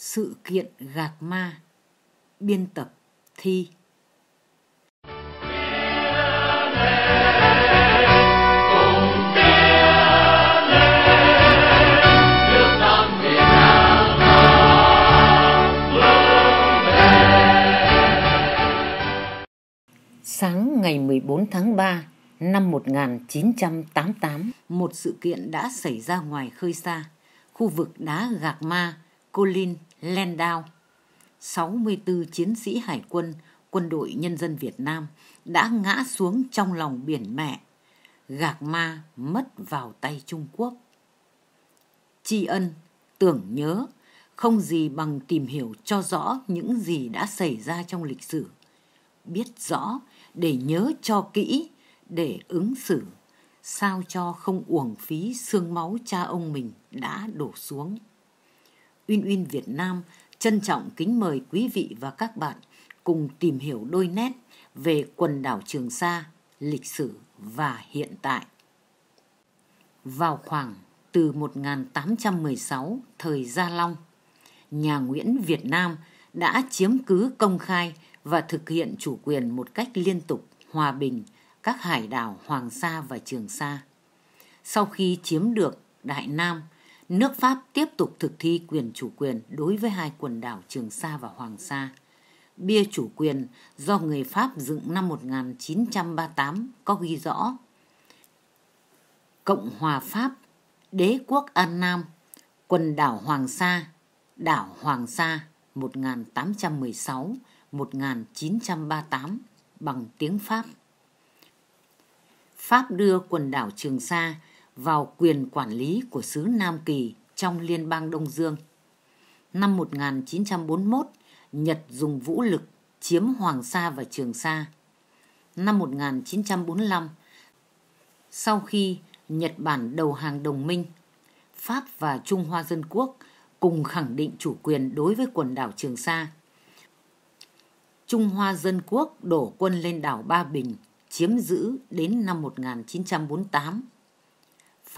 Sự kiện gạt ma Biên tập Thi Sáng ngày 14 tháng 3 năm 1988, một sự kiện đã xảy ra ngoài khơi xa, khu vực đá Gạc Ma, Colin Landau, 64 chiến sĩ hải quân quân đội nhân dân Việt Nam đã ngã xuống trong lòng biển mẹ, gạc ma mất vào tay Trung Quốc. Tri ân, tưởng nhớ, không gì bằng tìm hiểu cho rõ những gì đã xảy ra trong lịch sử. Biết rõ để nhớ cho kỹ, để ứng xử, sao cho không uổng phí xương máu cha ông mình đã đổ xuống. Uyên Uyên Việt Nam trân trọng kính mời quý vị và các bạn cùng tìm hiểu đôi nét về quần đảo Trường Sa, lịch sử và hiện tại. Vào khoảng từ 1816 thời Gia Long, nhà Nguyễn Việt Nam đã chiếm cứ công khai và thực hiện chủ quyền một cách liên tục, hòa bình các hải đảo Hoàng Sa và Trường Sa. Sau khi chiếm được Đại Nam – nước Pháp tiếp tục thực thi quyền chủ quyền đối với hai quần đảo Trường Sa và Hoàng Sa. Bia chủ quyền do người Pháp dựng năm 1938 có ghi rõ Cộng hòa Pháp, Đế quốc An Nam, quần đảo Hoàng Sa, đảo Hoàng Sa 1816-1938 bằng tiếng Pháp. Pháp đưa quần đảo Trường Sa vào quyền quản lý của xứ Nam Kỳ trong Liên bang Đông Dương. Năm 1941, Nhật dùng vũ lực chiếm Hoàng Sa và Trường Sa. Năm 1945, sau khi Nhật Bản đầu hàng đồng minh, Pháp và Trung Hoa Dân Quốc cùng khẳng định chủ quyền đối với quần đảo Trường Sa. Trung Hoa Dân Quốc đổ quân lên đảo Ba Bình, chiếm giữ đến năm 1948.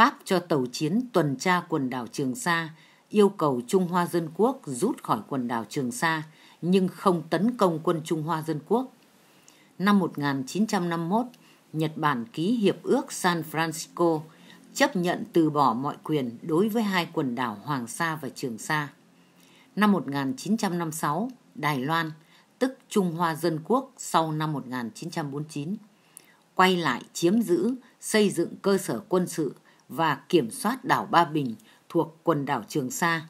Pháp cho tàu chiến tuần tra quần đảo Trường Sa, yêu cầu Trung Hoa Dân Quốc rút khỏi quần đảo Trường Sa nhưng không tấn công quân Trung Hoa Dân Quốc. Năm 1951, Nhật Bản ký hiệp ước San Francisco chấp nhận từ bỏ mọi quyền đối với hai quần đảo Hoàng Sa và Trường Sa. Năm 1956, Đài Loan, tức Trung Hoa Dân Quốc sau năm 1949, quay lại chiếm giữ, xây dựng cơ sở quân sự và kiểm soát đảo Ba Bình thuộc quần đảo Trường Sa.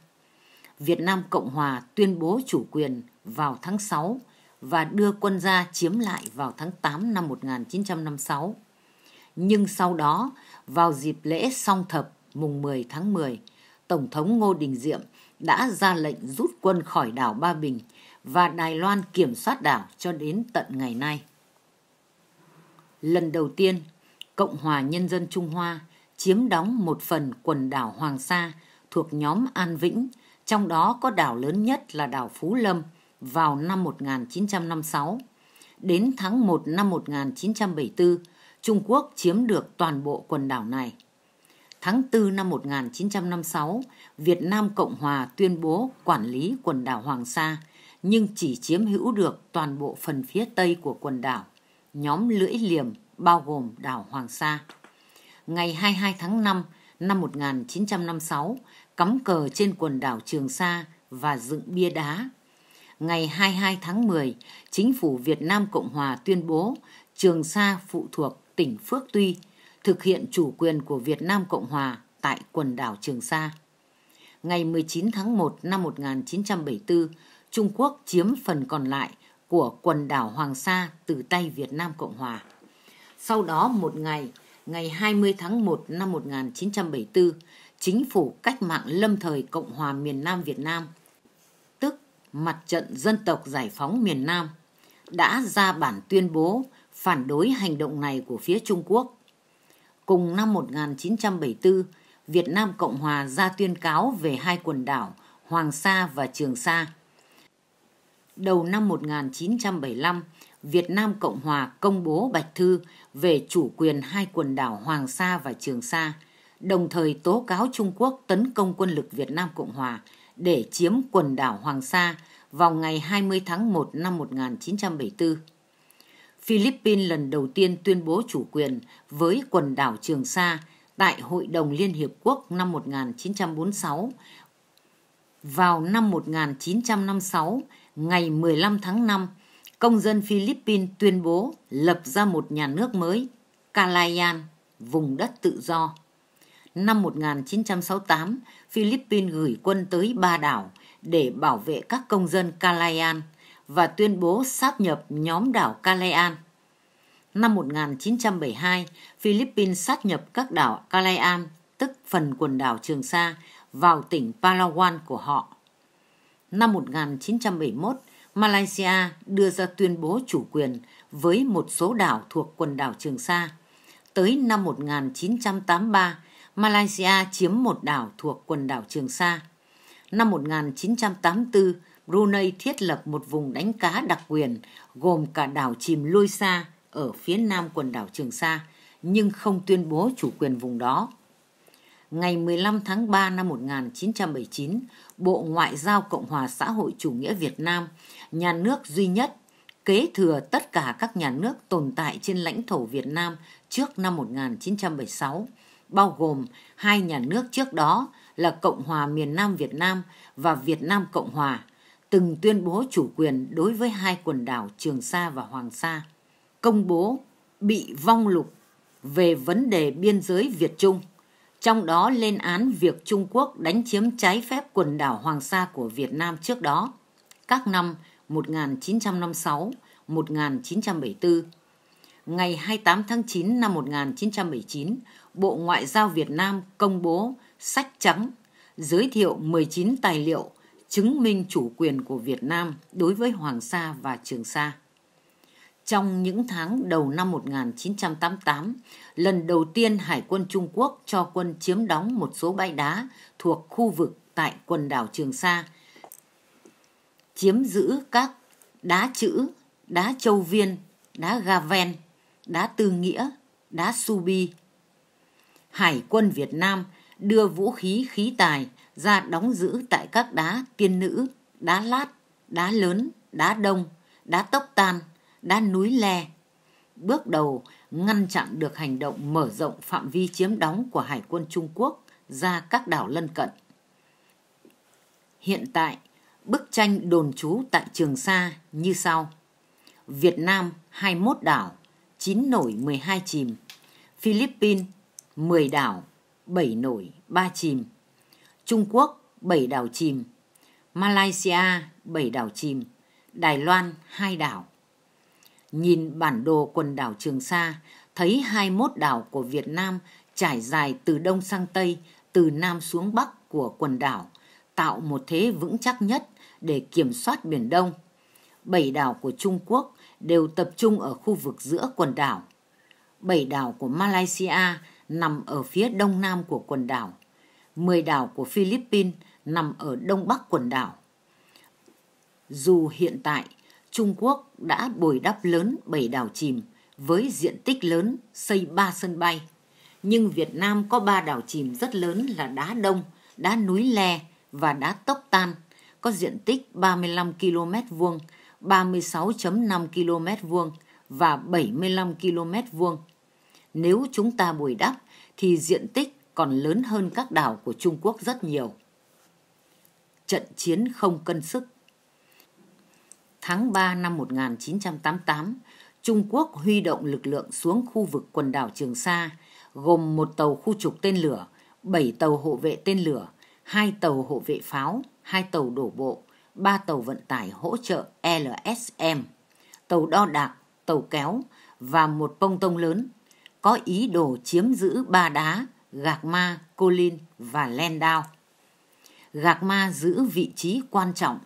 Việt Nam Cộng Hòa tuyên bố chủ quyền vào tháng 6 và đưa quân ra chiếm lại vào tháng 8 năm 1956. Nhưng sau đó, vào dịp lễ song thập mùng 10 tháng 10, Tổng thống Ngô Đình Diệm đã ra lệnh rút quân khỏi đảo Ba Bình và Đài Loan kiểm soát đảo cho đến tận ngày nay. Lần đầu tiên, Cộng hòa Nhân dân Trung Hoa chiếm đóng một phần quần đảo Hoàng Sa thuộc nhóm An Vĩnh, trong đó có đảo lớn nhất là đảo Phú Lâm vào năm 1956. Đến tháng 1 năm 1974, Trung Quốc chiếm được toàn bộ quần đảo này. Tháng 4 năm 1956, Việt Nam Cộng Hòa tuyên bố quản lý quần đảo Hoàng Sa, nhưng chỉ chiếm hữu được toàn bộ phần phía tây của quần đảo, nhóm lưỡi liềm bao gồm đảo Hoàng Sa ngày 22 tháng 5 năm 1956 cắm cờ trên quần đảo Trường Sa và dựng bia đá. Ngày 22 tháng 10, chính phủ Việt Nam Cộng Hòa tuyên bố Trường Sa phụ thuộc tỉnh Phước Tuy, thực hiện chủ quyền của Việt Nam Cộng Hòa tại quần đảo Trường Sa. Ngày 19 tháng 1 năm 1974, Trung Quốc chiếm phần còn lại của quần đảo Hoàng Sa từ tay Việt Nam Cộng Hòa. Sau đó một ngày, ngày 20 tháng 1 năm 1974, chính phủ cách mạng lâm thời Cộng hòa miền Nam Việt Nam, tức Mặt trận Dân tộc Giải phóng miền Nam, đã ra bản tuyên bố phản đối hành động này của phía Trung Quốc. Cùng năm 1974, Việt Nam Cộng Hòa ra tuyên cáo về hai quần đảo Hoàng Sa và Trường Sa. Đầu năm 1975, Việt Nam Cộng Hòa công bố Bạch Thư về chủ quyền hai quần đảo Hoàng Sa và Trường Sa, đồng thời tố cáo Trung Quốc tấn công quân lực Việt Nam Cộng Hòa để chiếm quần đảo Hoàng Sa vào ngày 20 tháng 1 năm 1974. Philippines lần đầu tiên tuyên bố chủ quyền với quần đảo Trường Sa tại Hội đồng Liên Hiệp Quốc năm 1946. Vào năm 1956, ngày 15 tháng 5 công dân Philippines tuyên bố lập ra một nhà nước mới, Calayan, vùng đất tự do. Năm 1968, Philippines gửi quân tới ba đảo để bảo vệ các công dân Calayan và tuyên bố sáp nhập nhóm đảo Calayan. Năm 1972, Philippines sát nhập các đảo Calayan, tức phần quần đảo Trường Sa, vào tỉnh Palawan của họ. Năm 1971, Malaysia đưa ra tuyên bố chủ quyền với một số đảo thuộc quần đảo Trường Sa. Tới năm 1983, Malaysia chiếm một đảo thuộc quần đảo Trường Sa. Năm 1984, Brunei thiết lập một vùng đánh cá đặc quyền gồm cả đảo chìm Lôi Sa ở phía nam quần đảo Trường Sa, nhưng không tuyên bố chủ quyền vùng đó ngày 15 tháng 3 năm 1979, Bộ Ngoại giao Cộng hòa xã hội chủ nghĩa Việt Nam, nhà nước duy nhất, kế thừa tất cả các nhà nước tồn tại trên lãnh thổ Việt Nam trước năm 1976, bao gồm hai nhà nước trước đó là Cộng hòa miền Nam Việt Nam và Việt Nam Cộng hòa, từng tuyên bố chủ quyền đối với hai quần đảo Trường Sa và Hoàng Sa, công bố bị vong lục về vấn đề biên giới Việt Trung trong đó lên án việc Trung Quốc đánh chiếm trái phép quần đảo Hoàng Sa của Việt Nam trước đó, các năm 1956, 1974. Ngày 28 tháng 9 năm 1979, Bộ Ngoại giao Việt Nam công bố sách trắng giới thiệu 19 tài liệu chứng minh chủ quyền của Việt Nam đối với Hoàng Sa và Trường Sa. Trong những tháng đầu năm 1988, lần đầu tiên Hải quân Trung Quốc cho quân chiếm đóng một số bãi đá thuộc khu vực tại quần đảo Trường Sa, chiếm giữ các đá chữ, đá châu viên, đá gaven, đá tư nghĩa, đá subi. Hải quân Việt Nam đưa vũ khí khí tài ra đóng giữ tại các đá tiên nữ, đá lát, đá lớn, đá đông, đá tốc tan – đã núi le. Bước đầu ngăn chặn được hành động mở rộng phạm vi chiếm đóng của Hải quân Trung Quốc ra các đảo lân cận. Hiện tại, bức tranh đồn trú tại Trường Sa như sau. Việt Nam 21 đảo, 9 nổi 12 chìm. Philippines 10 đảo, 7 nổi 3 chìm. Trung Quốc 7 đảo chìm. Malaysia 7 đảo chìm. Đài Loan 2 đảo nhìn bản đồ quần đảo Trường Sa, thấy 21 đảo của Việt Nam trải dài từ đông sang tây, từ nam xuống bắc của quần đảo, tạo một thế vững chắc nhất để kiểm soát biển Đông. Bảy đảo của Trung Quốc đều tập trung ở khu vực giữa quần đảo. Bảy đảo của Malaysia nằm ở phía đông nam của quần đảo. Mười đảo của Philippines nằm ở đông bắc quần đảo. Dù hiện tại Trung Quốc đã bồi đắp lớn bảy đảo chìm với diện tích lớn xây ba sân bay. Nhưng Việt Nam có ba đảo chìm rất lớn là đá đông, đá núi le và đá tốc tan, có diện tích 35 km vuông, 36.5 km vuông và 75 km vuông. Nếu chúng ta bồi đắp thì diện tích còn lớn hơn các đảo của Trung Quốc rất nhiều. Trận chiến không cân sức tháng 3 năm 1988, Trung Quốc huy động lực lượng xuống khu vực quần đảo Trường Sa, gồm một tàu khu trục tên lửa, 7 tàu hộ vệ tên lửa, 2 tàu hộ vệ pháo, 2 tàu đổ bộ, 3 tàu vận tải hỗ trợ LSM, tàu đo đạc, tàu kéo và một bông tông lớn, có ý đồ chiếm giữ ba đá, Gạc Ma, Cô Linh và Len Đao. Gạc Ma giữ vị trí quan trọng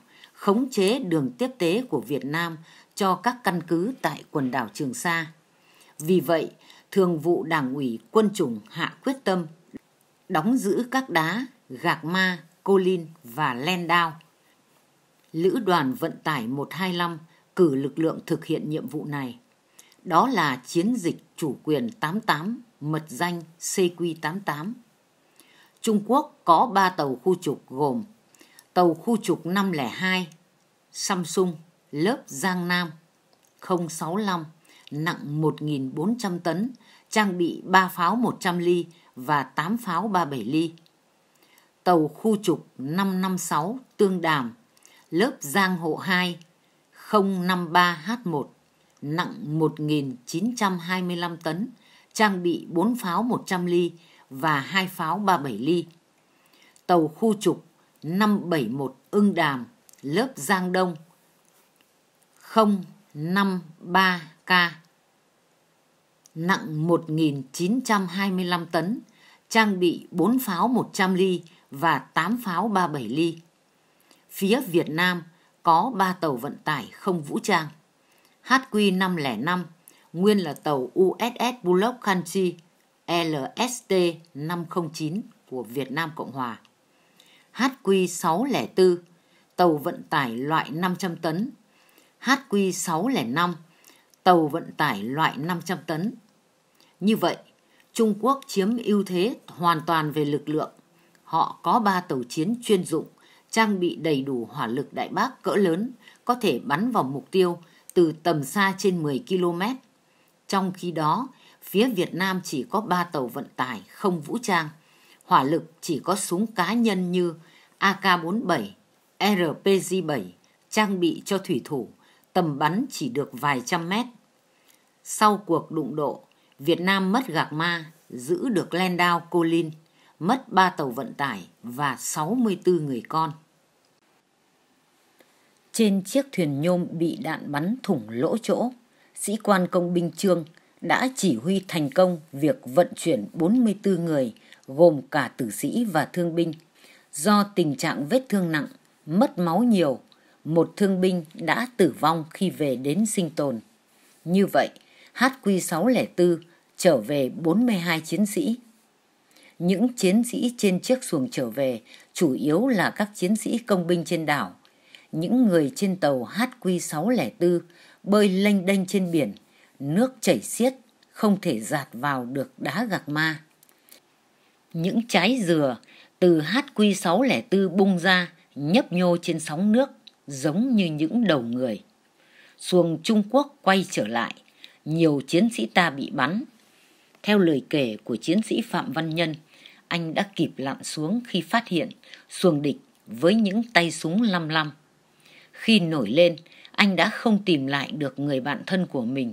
khống chế đường tiếp tế của Việt Nam cho các căn cứ tại quần đảo Trường Sa. Vì vậy, Thường vụ Đảng ủy Quân chủng hạ quyết tâm đóng giữ các đá Gạc Ma, Cô Lin và Len Đao. Lữ đoàn vận tải 125 cử lực lượng thực hiện nhiệm vụ này. Đó là chiến dịch chủ quyền 88, mật danh CQ88. Trung Quốc có 3 tàu khu trục gồm tàu khu trục 502 Samsung lớp Giang Nam 065 nặng 1.400 tấn, trang bị 3 pháo 100 ly và 8 pháo 37 ly. Tàu khu trục 556 Tương Đàm, lớp Giang Hộ 2, 053H1, nặng 1.925 tấn, trang bị 4 pháo 100 ly và 2 pháo 37 ly. Tàu khu trục 571 Ưng Đàm, lớp Giang Đông 053K nặng 1.925 tấn, trang bị 4 pháo 100 ly và 8 pháo 37 ly. Phía Việt Nam có 3 tàu vận tải không vũ trang. HQ505 nguyên là tàu USS Bullock Country LST 509 của Việt Nam Cộng Hòa. HQ604, tàu vận tải loại 500 tấn, HQ605, tàu vận tải loại 500 tấn. Như vậy, Trung Quốc chiếm ưu thế hoàn toàn về lực lượng. Họ có 3 tàu chiến chuyên dụng, trang bị đầy đủ hỏa lực đại bác cỡ lớn, có thể bắn vào mục tiêu từ tầm xa trên 10 km. Trong khi đó, phía Việt Nam chỉ có 3 tàu vận tải không vũ trang – hỏa lực chỉ có súng cá nhân như AK-47, RPG-7 trang bị cho thủy thủ, tầm bắn chỉ được vài trăm mét. Sau cuộc đụng độ, Việt Nam mất Gạc Ma, giữ được len đao cô mất 3 tàu vận tải và 64 người con. Trên chiếc thuyền nhôm bị đạn bắn thủng lỗ chỗ, sĩ quan công binh Trương đã chỉ huy thành công việc vận chuyển 44 người gồm cả tử sĩ và thương binh. Do tình trạng vết thương nặng, mất máu nhiều, một thương binh đã tử vong khi về đến sinh tồn. Như vậy, HQ604 trở về 42 chiến sĩ. Những chiến sĩ trên chiếc xuồng trở về chủ yếu là các chiến sĩ công binh trên đảo. Những người trên tàu HQ604 bơi lênh đênh trên biển, nước chảy xiết, không thể dạt vào được đá gạc ma những trái dừa từ HQ604 bung ra nhấp nhô trên sóng nước giống như những đầu người. Xuồng Trung Quốc quay trở lại, nhiều chiến sĩ ta bị bắn. Theo lời kể của chiến sĩ Phạm Văn Nhân, anh đã kịp lặn xuống khi phát hiện xuồng địch với những tay súng lăm lăm. Khi nổi lên, anh đã không tìm lại được người bạn thân của mình.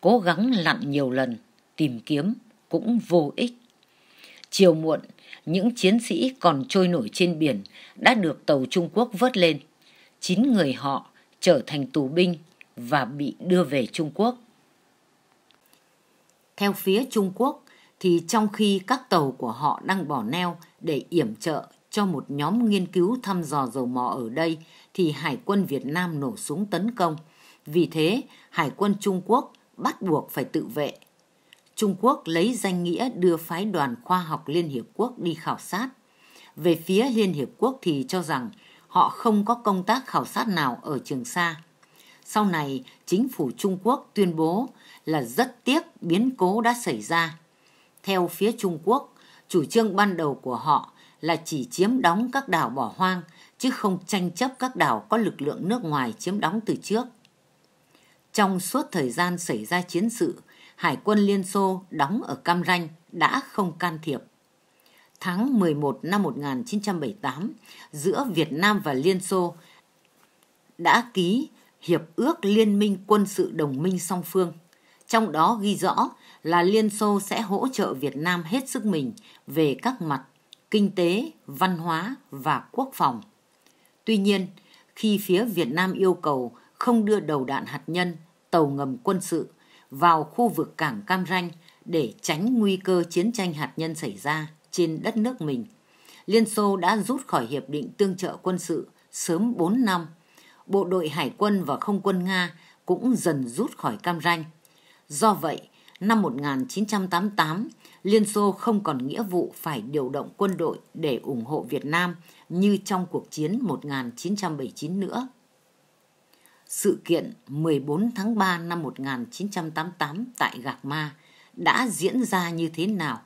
Cố gắng lặn nhiều lần, tìm kiếm cũng vô ích. Chiều muộn, những chiến sĩ còn trôi nổi trên biển đã được tàu Trung Quốc vớt lên. Chín người họ trở thành tù binh và bị đưa về Trung Quốc. Theo phía Trung Quốc, thì trong khi các tàu của họ đang bỏ neo để yểm trợ cho một nhóm nghiên cứu thăm dò dầu mỏ ở đây, thì Hải quân Việt Nam nổ súng tấn công. Vì thế, Hải quân Trung Quốc bắt buộc phải tự vệ Trung Quốc lấy danh nghĩa đưa phái đoàn khoa học Liên Hiệp Quốc đi khảo sát. Về phía Liên Hiệp Quốc thì cho rằng họ không có công tác khảo sát nào ở Trường Sa. Sau này, chính phủ Trung Quốc tuyên bố là rất tiếc biến cố đã xảy ra. Theo phía Trung Quốc, chủ trương ban đầu của họ là chỉ chiếm đóng các đảo bỏ hoang, chứ không tranh chấp các đảo có lực lượng nước ngoài chiếm đóng từ trước. Trong suốt thời gian xảy ra chiến sự, Hải quân Liên Xô đóng ở Cam Ranh đã không can thiệp. Tháng 11 năm 1978, giữa Việt Nam và Liên Xô đã ký Hiệp ước Liên minh quân sự đồng minh song phương. Trong đó ghi rõ là Liên Xô sẽ hỗ trợ Việt Nam hết sức mình về các mặt kinh tế, văn hóa và quốc phòng. Tuy nhiên, khi phía Việt Nam yêu cầu không đưa đầu đạn hạt nhân, tàu ngầm quân sự vào khu vực cảng Cam Ranh để tránh nguy cơ chiến tranh hạt nhân xảy ra trên đất nước mình. Liên Xô đã rút khỏi Hiệp định Tương trợ quân sự sớm 4 năm. Bộ đội Hải quân và Không quân Nga cũng dần rút khỏi Cam Ranh. Do vậy, năm 1988, Liên Xô không còn nghĩa vụ phải điều động quân đội để ủng hộ Việt Nam như trong cuộc chiến 1979 nữa sự kiện 14 tháng 3 năm 1988 tại Gạc Ma đã diễn ra như thế nào.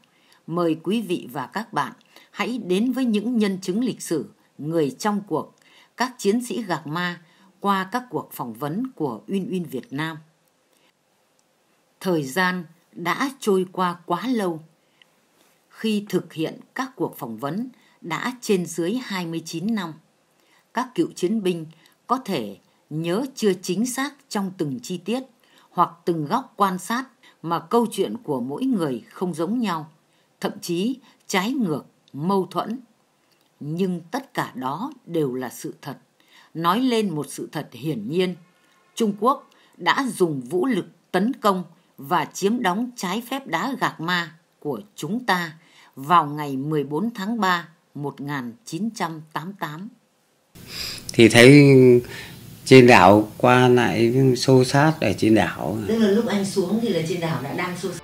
Mời quý vị và các bạn hãy đến với những nhân chứng lịch sử, người trong cuộc, các chiến sĩ Gạc Ma qua các cuộc phỏng vấn của Uyên Uyên Việt Nam. Thời gian đã trôi qua quá lâu. Khi thực hiện các cuộc phỏng vấn đã trên dưới 29 năm, các cựu chiến binh có thể nhớ chưa chính xác trong từng chi tiết hoặc từng góc quan sát mà câu chuyện của mỗi người không giống nhau, thậm chí trái ngược, mâu thuẫn. Nhưng tất cả đó đều là sự thật, nói lên một sự thật hiển nhiên. Trung Quốc đã dùng vũ lực tấn công và chiếm đóng trái phép đá gạc ma của chúng ta vào ngày 14 tháng 3 1988. Thì thấy trên đảo qua lại xô sát ở trên đảo tức là lúc anh xuống thì là trên đảo đã đang xô sát